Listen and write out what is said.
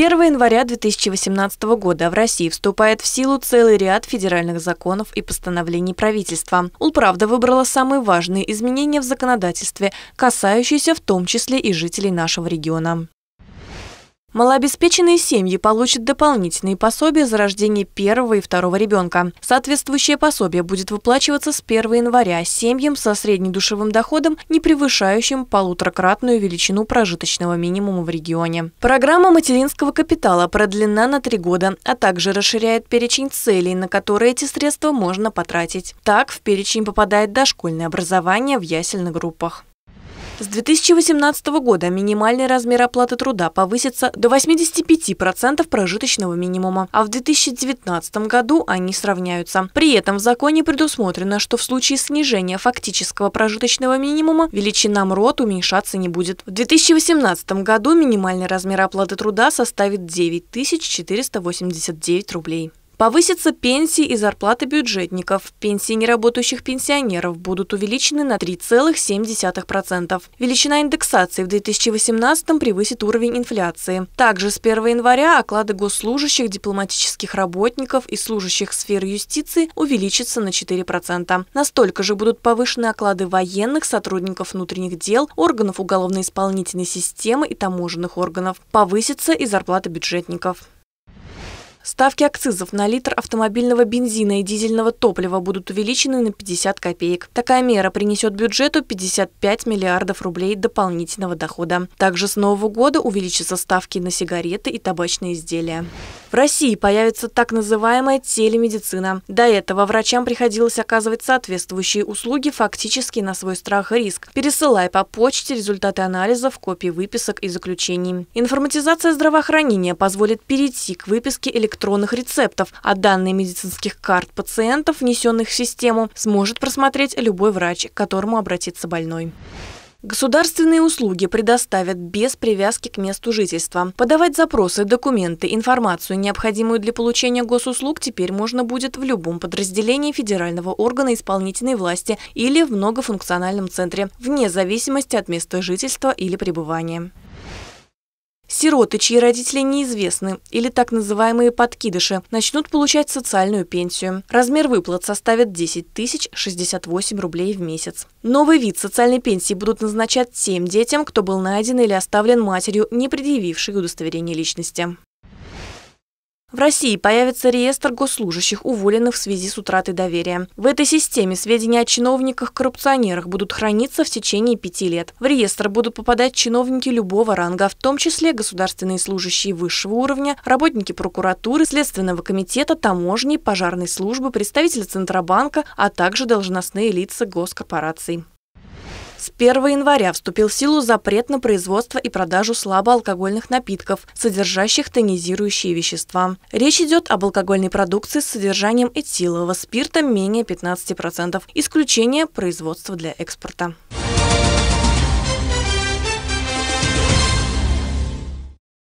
1 января 2018 года в России вступает в силу целый ряд федеральных законов и постановлений правительства. Улправда выбрала самые важные изменения в законодательстве, касающиеся в том числе и жителей нашего региона. Малообеспеченные семьи получат дополнительные пособия за рождение первого и второго ребенка. Соответствующее пособие будет выплачиваться с 1 января семьям со среднедушевым доходом, не превышающим полуторакратную величину прожиточного минимума в регионе. Программа материнского капитала продлена на три года, а также расширяет перечень целей, на которые эти средства можно потратить. Так в перечень попадает дошкольное образование в ясельных группах. С 2018 года минимальный размер оплаты труда повысится до 85% прожиточного минимума, а в 2019 году они сравняются. При этом в законе предусмотрено, что в случае снижения фактического прожиточного минимума величина МРОТ уменьшаться не будет. В 2018 году минимальный размер оплаты труда составит 9489 рублей. Повысятся пенсии и зарплаты бюджетников. Пенсии неработающих пенсионеров будут увеличены на 3,7%. Величина индексации в 2018 превысит уровень инфляции. Также с 1 января оклады госслужащих, дипломатических работников и служащих сферы юстиции увеличатся на 4%. Настолько же будут повышены оклады военных, сотрудников внутренних дел, органов уголовно-исполнительной системы и таможенных органов. Повысится и зарплата бюджетников. Ставки акцизов на литр автомобильного бензина и дизельного топлива будут увеличены на 50 копеек. Такая мера принесет бюджету 55 миллиардов рублей дополнительного дохода. Также с нового года увеличатся ставки на сигареты и табачные изделия. В России появится так называемая телемедицина. До этого врачам приходилось оказывать соответствующие услуги фактически на свой страх и риск, пересылая по почте результаты анализов, копии выписок и заключений. Информатизация здравоохранения позволит перейти к выписке электронных электронных рецептов, а данные медицинских карт пациентов, внесенных в систему, сможет просмотреть любой врач, к которому обратится больной. Государственные услуги предоставят без привязки к месту жительства. Подавать запросы, документы, информацию, необходимую для получения госуслуг, теперь можно будет в любом подразделении федерального органа исполнительной власти или в многофункциональном центре, вне зависимости от места жительства или пребывания. Сироты, чьи родители неизвестны, или так называемые подкидыши, начнут получать социальную пенсию. Размер выплат составит 10 тысяч 68 рублей в месяц. Новый вид социальной пенсии будут назначать тем детям, кто был найден или оставлен матерью, не предъявившей удостоверение личности. В России появится реестр госслужащих, уволенных в связи с утратой доверия. В этой системе сведения о чиновниках-коррупционерах будут храниться в течение пяти лет. В реестр будут попадать чиновники любого ранга, в том числе государственные служащие высшего уровня, работники прокуратуры, Следственного комитета, таможни, пожарной службы, представители Центробанка, а также должностные лица госкорпораций. С 1 января вступил в силу запрет на производство и продажу слабоалкогольных напитков, содержащих тонизирующие вещества. Речь идет об алкогольной продукции с содержанием этилового спирта менее 15%. Исключение производства для экспорта.